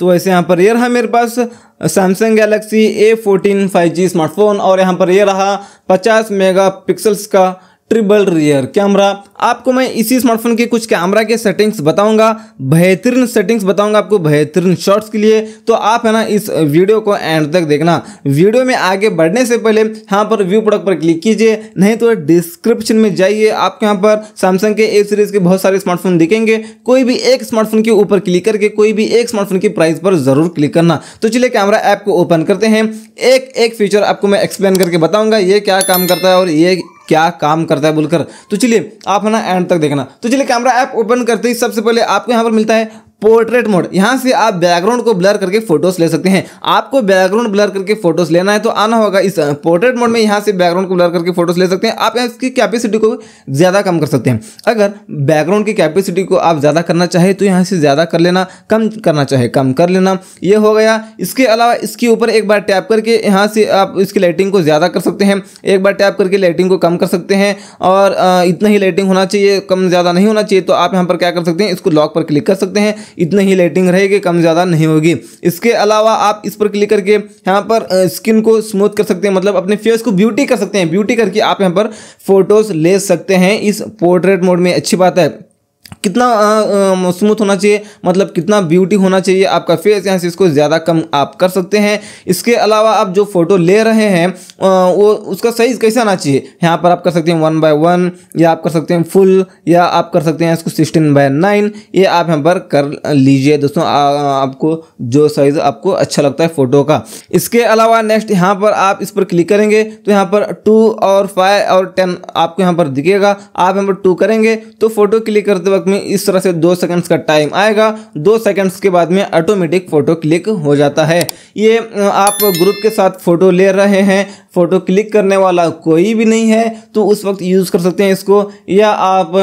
तो वैसे यहाँ पर ये रहा मेरे पास Samsung Galaxy A fourteen five G smartphone और यहाँ पर ये रहा पचास मेगा पिक्सल्स का ट्रिपल रियर कैमरा आपको मैं इसी स्मार्टफोन के कुछ कैमरा के सेटिंग्स बताऊंगा बेहतरीन सेटिंग्स बताऊंगा आपको बेहतरीन शॉट्स के लिए तो आप है ना इस वीडियो को एंड तक देखना वीडियो में आगे बढ़ने से पहले यहाँ पर व्यू प्रोडक्ट पर क्लिक कीजिए नहीं तो डिस्क्रिप्शन में जाइए आपके यहाँ पर सैमसंग के ए सीरीज़ के बहुत सारे स्मार्टफोन दिखेंगे कोई भी एक स्मार्टफोन के ऊपर क्लिक करके कोई भी एक स्मार्टफोन की प्राइस पर ज़रूर क्लिक करना तो चलिए कैमरा ऐप को ओपन करते हैं एक एक फीचर आपको मैं एक्सप्लेन करके बताऊँगा ये क्या काम करता है और ये क्या काम करता है बोलकर तो चलिए आप है ना एंड तक देखना तो चलिए कैमरा ऐप ओपन करते ही सबसे पहले आपको यहाँ पर मिलता है पोर्ट्रेट मोड यहाँ से आप बैकग्राउंड को ब्लर करके फोटोज ले सकते हैं आपको बैकग्राउंड ब्लर करके फोटोज लेना है तो आना होगा इस पोर्ट्रेट मोड में यहाँ से बैकग्राउंड को ब्लर करके फोटोज ले सकते हैं आप इसकी कैपेसिटी को ज़्यादा कम कर सकते हैं अगर बैकग्राउंड की कैपेसिटी को आप ज़्यादा करना चाहें तो यहाँ से ज़्यादा कर लेना कम करना चाहे कम कर लेना ये हो गया इसके अलावा इसके ऊपर एक बार टैप करके यहाँ से आप इसकी लाइटिंग को ज़्यादा कर सकते हैं एक बार टैप करके लाइटिंग को कम कर सकते हैं और इतना ही लाइटिंग होना चाहिए कम ज़्यादा नहीं होना चाहिए तो आप यहाँ पर क्या कर सकते हैं इसको लॉक पर क्लिक कर सकते हैं इतना ही लाइटिंग रहेगी कम ज़्यादा नहीं होगी इसके अलावा आप इस पर क्लिक करके यहाँ पर स्किन को स्मूथ कर सकते हैं मतलब अपने फेस को ब्यूटी कर सकते हैं ब्यूटी करके आप यहाँ पर फोटोज़ ले सकते हैं इस पोर्ट्रेट मोड में अच्छी बात है कितना स्मूथ होना चाहिए मतलब कितना ब्यूटी होना चाहिए आपका फेस यहाँ से इसको ज़्यादा कम आप कर सकते हैं इसके अलावा आप जो फ़ोटो ले रहे हैं वो उसका साइज़ कैसा आना चाहिए यहाँ पर आप कर सकते हैं वन बाय वन या आप कर सकते हैं फुल या आप कर सकते हैं इसको सिक्सटीन बाय नाइन ये आप यहाँ पर कर लीजिए दोस्तों आ, आपको जो साइज़ आपको अच्छा लगता है फ़ोटो का इसके अलावा नेक्स्ट यहाँ पर आप इस पर क्लिक करेंगे तो यहाँ पर टू और फाइव और टेन आपको यहाँ पर दिखेगा आप यहाँ पर टू करेंगे तो फ़ोटो क्लिक करते वक्त वक्त में इस तरह से दो सेकंड्स का टाइम आएगा दो सेकंड्स के बाद में ऑटोमेटिक फ़ोटो क्लिक हो जाता है ये आप ग्रुप के साथ फ़ोटो ले रहे हैं फ़ोटो क्लिक करने वाला कोई भी नहीं है तो उस वक्त यूज़ कर सकते हैं इसको या आप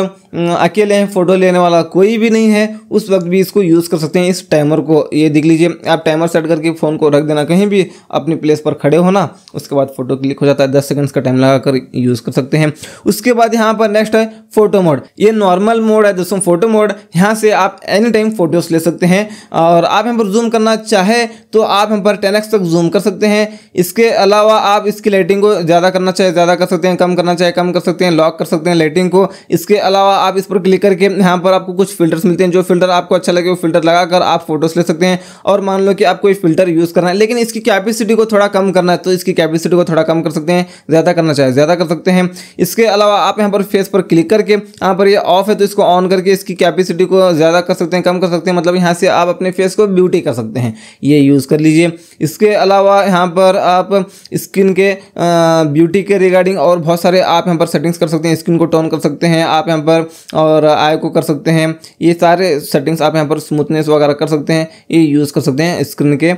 अकेले हैं फ़ोटो लेने वाला कोई भी नहीं है उस वक्त भी इसको यूज़ कर सकते हैं इस टाइमर को ये देख लीजिए आप टाइमर सेट करके फ़ोन को रख देना कहीं भी अपने प्लेस पर खड़े होना उसके बाद फ़ोटो क्लिक हो जाता है दस सेकंड्स का टाइम लगा कर यूज़ कर सकते हैं उसके बाद यहाँ पर नेक्स्ट है फ़ोटो मोड ये नॉर्मल मोड है दोस्तों फोटो मोड यहाँ से आप एनी टाइम फोटोज़ ले सकते हैं और आप यहाँ पर जूम करना चाहे तो आप यहाँ पर टेन तक जूम कर सकते हैं इसके अलावा आप इसकी लाइटिंग को ज़्यादा करना चाहे ज़्यादा कर सकते हैं कम करना चाहे कम कर सकते हैं लॉक कर सकते हैं लाइटिंग को इसके अलावा आप इस पर क्लिक करके यहाँ पर आपको कुछ फिल्टर्स मिलते हैं जो फिल्टर आपको अच्छा लगे वो फिल्टर लगाकर आप फोटोज़ ले सकते हैं और मान लो कि आपको फिल्टर यूज़ करना है लेकिन इसकी कैपेसिटी को थोड़ा कम करना है तो इसकी कैपेसिटी को थोड़ा कम कर सकते हैं ज़्यादा करना चाहे ज़्यादा कर सकते हैं इसके अलावा आप यहाँ पर फेस पर क्लिक करके यहाँ पर ये ऑफ है तो इसको ऑन कर करके इसकी कैपेसिटी को ज़्यादा कर सकते हैं कम कर सकते हैं मतलब यहाँ से आप अपने फेस को ब्यूटी कर सकते हैं ये यूज़ कर लीजिए इसके अलावा यहाँ पर आप स्किन के ब्यूटी के रिगार्डिंग और बहुत सारे आप यहाँ पर सेटिंग्स कर सकते हैं स्किन को टोन कर सकते हैं आप यहाँ पर और आई को कर सकते हैं ये सारे सेटिंग्स आप यहाँ पर स्मूथनेस वगैरह कर सकते हैं ये यूज़ कर सकते हैं स्किन के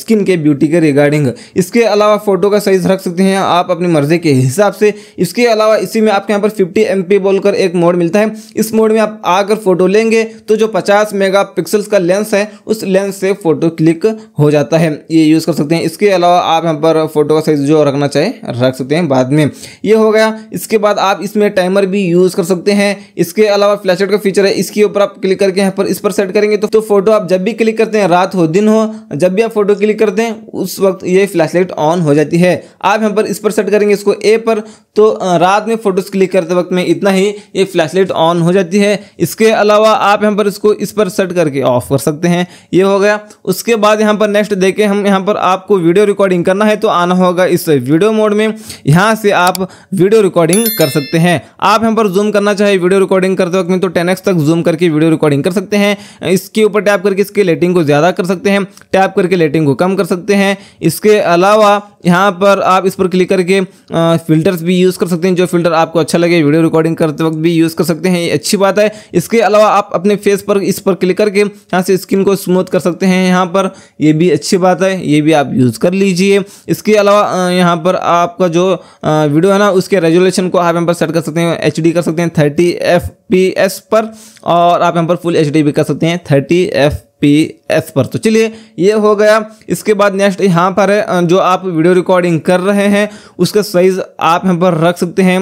स्किन के ब्यूटी के रिगार्डिंग इसके अलावा फ़ोटो का साइज़ रख सकते हैं आप अपनी मर्ज़ी के हिसाब से इसके अलावा इसी में आपके यहाँ पर फिफ्टी एम बोलकर एक मोड मिलता है इस मोड में आप आकर फ़ोटो लेंगे तो जो 50 मेगापिक्सल्स का लेंस है उस लेंस से फ़ोटो क्लिक हो जाता है ये यूज़ कर सकते हैं इसके अलावा आप यहाँ पर फ़ोटो का साइज़ जो रखना चाहे रख सकते हैं बाद में ये हो गया इसके बाद आप इसमें टाइमर भी यूज़ कर सकते हैं इसके अलावा फ्लैशलाइट का फीचर है इसके ऊपर आप क्लिक करके यहाँ पर इस पर सेट करेंगे तो, फोटो तो आप जब भी क्लिक करते हैं रात हो दिन हो जब भी आप फोटो क्लिक करते हैं उस वक्त ये फ्लैश ऑन हो जाती है आप यहाँ पर इस पर सेट करेंगे इसको ए पर तो रात में फोटोज़ क्लिक करते वक्त में इतना ही ये फ्लैश ऑन हो जाती है रहती है इसके अलावा आप यहाँ पर इसको इस पर सेट करके ऑफ कर सकते हैं ये हो गया उसके बाद यहाँ पर नेक्स्ट देखें हम यहाँ पर आपको वीडियो रिकॉर्डिंग करना है तो आना होगा इस वीडियो मोड में यहाँ से आप वीडियो रिकॉर्डिंग कर सकते हैं आप यहाँ पर जूम करना चाहे वीडियो रिकॉर्डिंग करते वक्त में तो टेन तक जूम करके वीडियो रिकॉर्डिंग कर सकते हैं इसके ऊपर टैप करके इसके लेटिंग को ज़्यादा कर सकते हैं टैप करके लेटिंग को कम कर सकते हैं इसके अलावा यहाँ पर आप इस पर क्लिक करके फ़िल्टर्स भी यूज़ कर सकते हैं जो फिल्टर आपको अच्छा लगे वीडियो रिकॉर्डिंग करते वक्त भी यूज़ कर सकते हैं ये अच्छी बात है इसके अलावा आप अपने फेस पर इस पर क्लिक करके यहाँ से स्किन को स्मूथ कर सकते हैं यहाँ पर ये भी अच्छी बात है ये भी आप यूज़ कर लीजिए इसके अलावा यहाँ पर आपका जो वीडियो है ना उसके रेजोलेशन को आप यहाँ पर सेट कर सकते हैं एच कर सकते हैं थर्टी एफ पर और आप यहाँ पर फुल एच भी कर सकते हैं थर्टी एफ पी एस पर तो चलिए ये हो गया इसके बाद नेक्स्ट यहाँ पर है जो आप वीडियो रिकॉर्डिंग कर रहे हैं उसका साइज़ आप यहाँ पर रख सकते हैं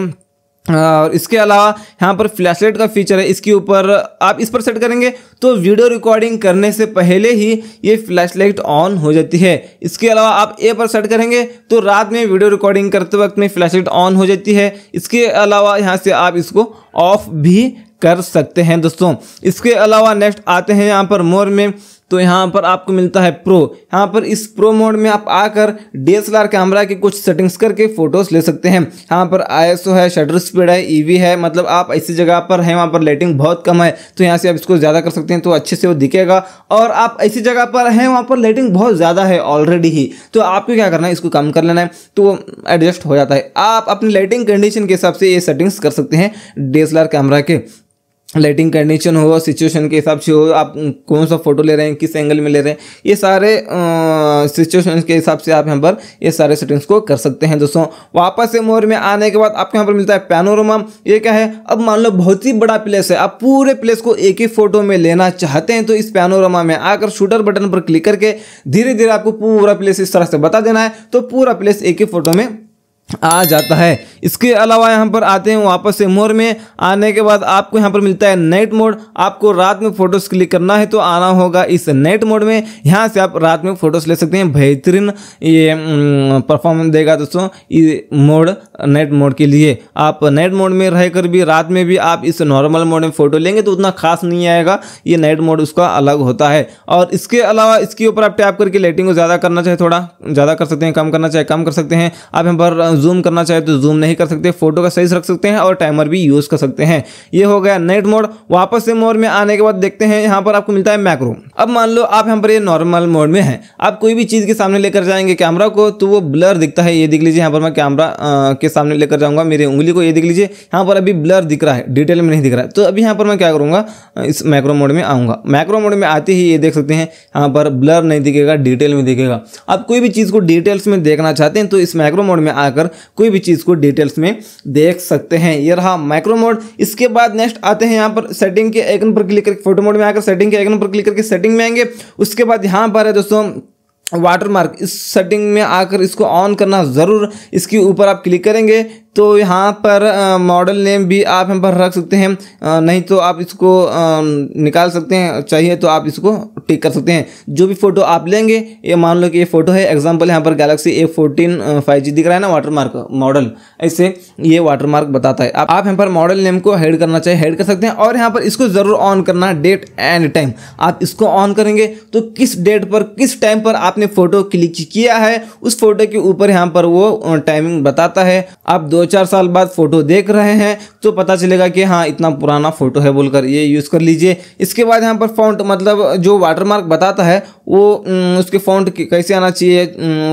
और इसके अलावा यहाँ पर फ्लैशलाइट का फीचर है इसके ऊपर आप इस पर सेट करेंगे तो वीडियो रिकॉर्डिंग करने से पहले ही ये फ्लैशलाइट ऑन हो जाती है इसके अलावा आप ए पर सेट करेंगे तो रात में वीडियो रिकॉर्डिंग करते वक्त में फ्लैशलाइट ऑन हो जाती है इसके अलावा यहाँ से आप इसको ऑफ भी कर सकते हैं दोस्तों इसके अलावा नेक्स्ट आते हैं यहाँ पर मोर में तो यहाँ पर आपको मिलता है प्रो यहाँ पर इस प्रो मोड में आप आकर डी कैमरा के कुछ सेटिंग्स करके फ़ोटोज़ ले सकते हैं यहाँ पर आई है शटर स्पीड है ई e है मतलब आप ऐसी जगह पर हैं वहाँ पर लाइटिंग बहुत कम है तो यहाँ से आप इसको ज़्यादा कर सकते हैं तो अच्छे से वो दिखेगा और आप ऐसी जगह पर हैं वहाँ पर लाइटिंग बहुत ज़्यादा है ऑलरेडी ही तो आपको क्या करना है इसको कम कर लेना है तो एडजस्ट हो जाता है आप अपनी लाइटिंग कंडीशन के हिसाब से ये सेटिंग्स कर सकते हैं डी कैमरा के लाइटिंग कंडीशन हो सिचुएशन के हिसाब से हो आप कौन सा फोटो ले रहे हैं किस एंगल में ले रहे हैं ये सारे सिचुएशन के हिसाब से आप यहाँ पर ये सारे सेटिंग्स को कर सकते हैं दोस्तों वापस से मोर में आने के बाद आपको यहाँ पर मिलता है पैनोरमा ये क्या है अब मान लो बहुत ही बड़ा प्लेस है आप पूरे प्लेस को एक ही फोटो में लेना चाहते हैं तो इस पैनोरमा में आकर शूटर बटन पर क्लिक करके धीरे धीरे आपको पूरा प्लेस इस तरह से बता देना है तो पूरा प्लेस एक ही फोटो में आ जाता है इसके अलावा यहाँ पर आते हैं वापस से मोर में आने के बाद आपको यहाँ पर मिलता है नाइट मोड आपको रात में फ़ोटोज़ क्लिक करना है तो आना होगा इस नाइट मोड में यहाँ से आप रात में फ़ोटोज़ ले सकते हैं बेहतरीन ये परफॉर्मेंस देगा दोस्तों ये मोड नाइट मोड के लिए आप नाइट मोड में रहकर भी रात में भी आप इस नॉर्मल मोड में फ़ोटो लेंगे तो उतना खास नहीं आएगा ये नाइट मोड उसका अलग होता है और इसके अलावा इसके ऊपर आप टैप करके लाइटिंग को ज़्यादा करना चाहे थोड़ा ज़्यादा कर सकते हैं कम करना चाहे कम कर सकते हैं आप यहाँ पर जूम करना चाहे तो जूम नहीं कर सकते फोटो का साइज रख सकते हैं और टाइमर भी यूज़ कर सकते हैं ये हो गया नेट मोड वापस से मोड में आने के बाद देखते हैं यहाँ पर आपको मिलता है मैक्रो अब मान लो आप यहाँ पर ये नॉर्मल मोड में है आप कोई भी चीज़ के सामने लेकर जाएंगे कैमरा को तो वो ब्लर दिखता है ये देख लीजिए यहाँ पर मैं कैमरा के सामने लेकर जाऊँगा मेरी उंगली को ये देख लीजिए यहाँ पर अभी ब्लर दिख रहा है डिटेल में नहीं दिख रहा है तो अभी यहाँ पर मैं क्या करूँगा इस मैक्रो मोड में आऊँगा मैक्रो मोड में आते ही ये देख सकते हैं यहाँ पर ब्लर नहीं दिखेगा डिटेल में दिखेगा आप कोई भी चीज़ को डिटेल्स में देखना चाहते हैं तो इस मैक्रो मोड में आकर जाकर कोई भी चीज़ को डिटेल्स में देख सकते हैं ये रहा माइक्रो मोड इसके बाद नेक्स्ट आते हैं यहाँ पर सेटिंग के आइकन पर क्लिक करके फोटो मोड में आकर सेटिंग के आइकन पर क्लिक करके सेटिंग में आएंगे उसके बाद यहाँ पर है दोस्तों वाटरमार्क इस सेटिंग में आकर इसको ऑन करना ज़रूर इसके ऊपर आप क्लिक करेंगे तो यहाँ पर मॉडल नेम भी आप यहाँ पर रख सकते हैं नहीं तो आप इसको निकाल सकते हैं चाहिए तो आप इसको टिक कर सकते हैं जो भी फ़ोटो आप लेंगे ये मान लो कि ये फ़ोटो है एग्जांपल यहाँ पर Galaxy A fourteen five G दिख रहा है ना वाटरमार्क मॉडल ऐसे ये वाटरमार्क बताता है आप, आप यहाँ पर मॉडल नेम को हेड करना चाहिए हेड कर सकते हैं और यहाँ पर इसको ज़रूर ऑन करना डेट एंड टाइम आप इसको ऑन करेंगे तो किस डेट पर किस टाइम पर आपने फ़ोटो क्लिक किया है उस फोटो के ऊपर यहाँ पर वो टाइमिंग बताता है आप दो चार साल बाद फ़ोटो देख रहे हैं तो पता चलेगा कि हाँ इतना पुराना फ़ोटो है बोलकर ये यूज़ कर लीजिए इसके बाद यहाँ पर फाउंट मतलब जो वाटरमार्क बताता है वो उसके फ़ॉन्ट कैसे आना चाहिए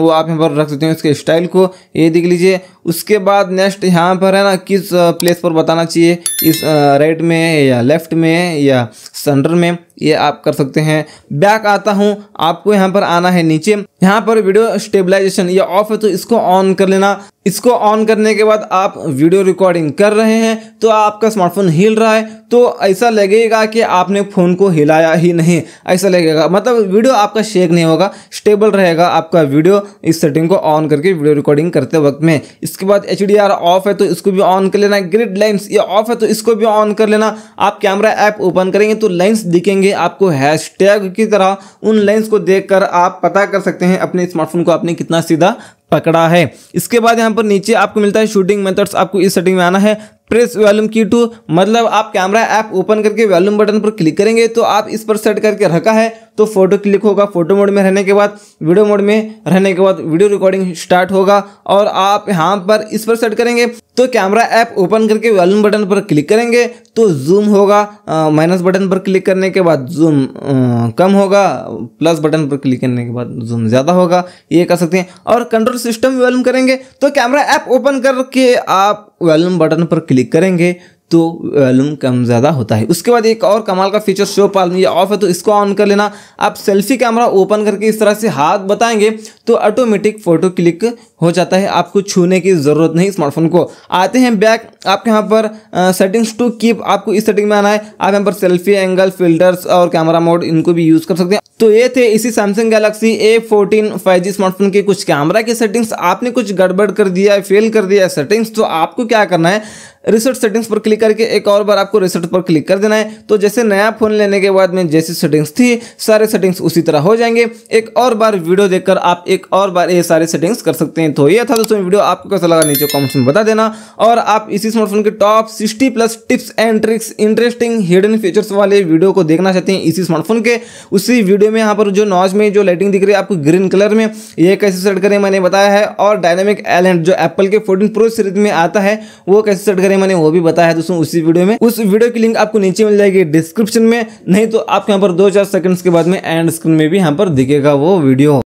वो आप यहाँ पर रख सकते हैं उसके स्टाइल को ये देख लीजिए उसके बाद नेक्स्ट यहाँ पर है ना किस प्लेस पर बताना चाहिए इस राइट में या लेफ्ट में या सेंटर में ये आप कर सकते हैं बैक आता हूँ आपको यहाँ पर आना है नीचे यहाँ पर वीडियो स्टेबलाइजेशन या ऑफ है तो इसको ऑन कर लेना इसको ऑन करने के बाद आप वीडियो रिकॉर्डिंग कर रहे हैं तो आपका स्मार्टफोन हिल रहा है तो ऐसा लगेगा कि आपने फ़ोन को हिलाया ही नहीं ऐसा लगेगा मतलब वीडियो आपका शेक नहीं होगा स्टेबल रहेगा आपका वीडियो इस सेटिंग को ऑन करके वीडियो रिकॉर्डिंग करते वक्त में इसके बाद एच ऑफ है तो इसको भी ऑन कर लेना ग्रिड लाइन्स ये ऑफ है तो इसको भी ऑन कर लेना आप कैमरा ऐप ओपन करेंगे तो लाइन्स दिखेंगे आपको हैश की तरह उन लाइन्स को देख आप पता कर सकते हैं अपने स्मार्टफोन को आपने कितना सीधा पकड़ा है इसके बाद यहाँ पर नीचे आपको मिलता है शूटिंग मेथड्स आपको इस सेटिंग में आना है प्रेस वॉल्यूम की टू मतलब आप कैमरा ऐप ओपन करके वॉल्यूम बटन पर क्लिक करेंगे तो आप इस पर सेट करके रखा है तो फोटो क्लिक होगा फोटो मोड में रहने के बाद वीडियो मोड में रहने के बाद वीडियो रिकॉर्डिंग स्टार्ट होगा और आप यहाँ पर इस पर सेट करेंगे तो कैमरा ऐप ओपन करके वॉल्यूम बटन पर क्लिक करेंगे तो जूम होगा माइनस बटन पर क्लिक करने के बाद जूम आ, कम होगा प्लस बटन पर क्लिक करने के बाद जूम ज़्यादा होगा ये कर सकते हैं और कंट्रोल सिस्टम वॉल्यूम करेंगे तो कैमरा ऐप ओपन करके आप वॉल्यूम बटन पर क्लिक करेंगे तो वॉल्यूम कम ज़्यादा होता है उसके बाद एक और कमाल का फीचर शो पाल में ऑफ है तो इसको ऑन कर लेना आप सेल्फी कैमरा ओपन करके इस तरह से हाथ बताएंगे तो ऑटोमेटिक फ़ोटो क्लिक हो जाता है आपको छूने की ज़रूरत नहीं स्मार्टफोन को आते हैं बैक आपके यहाँ पर सेटिंग्स टू कीप आपको इस सेटिंग में आना है आप यहाँ पर सेल्फी एंगल फिल्टर्स और कैमरा मोड इनको भी यूज़ कर सकते हैं तो ये थे इसी Samsung Galaxy A fourteen five G smartphone के कुछ कैमरा के सेटिंग्स आपने कुछ गड़बड़ कर दिया फेल कर दिया सेटिंग्स तो आपको क्या करना है रिसेट सेटिंग्स पर क्लिक करके एक और बार आपको रिसेट पर क्लिक कर देना है तो जैसे नया फोन लेने के बाद में जैसी सेटिंग्स थी सारे सेटिंग्स उसी तरह हो जाएंगे एक और बार वीडियो देखकर आप एक और बार ये सारे सेटिंग्स कर सकते हैं तो ये था दोस्तों वीडियो आपको कैसा लगा नीचे कॉमेंट्स में बता देना और आप इसी स्मार्टफोन के top sixty plus tips and tricks interesting hidden features वाले वीडियो को देखना चाहते हैं इसी स्मार्टफोन के उसी वीडियो में यहाँ पर जो नॉज में जो लाइटिंग दिख रही है आपको ग्रीन कलर में ये कैसे सेट करें मैंने बताया है और डायनेमिक एलेंट जो एप्पल के फोर्टीन प्रो सीरीज में आता है वो कैसे सेट करें मैंने वो भी बताया दोस्तों उसी वीडियो में उस वीडियो की लिंक आपको नीचे मिल जाएगी डिस्क्रिप्शन में नहीं तो आपके यहाँ पर दो चार सेकंड्स के बाद में एंड स्क्रीन में भी यहाँ पर दिखेगा वो वीडियो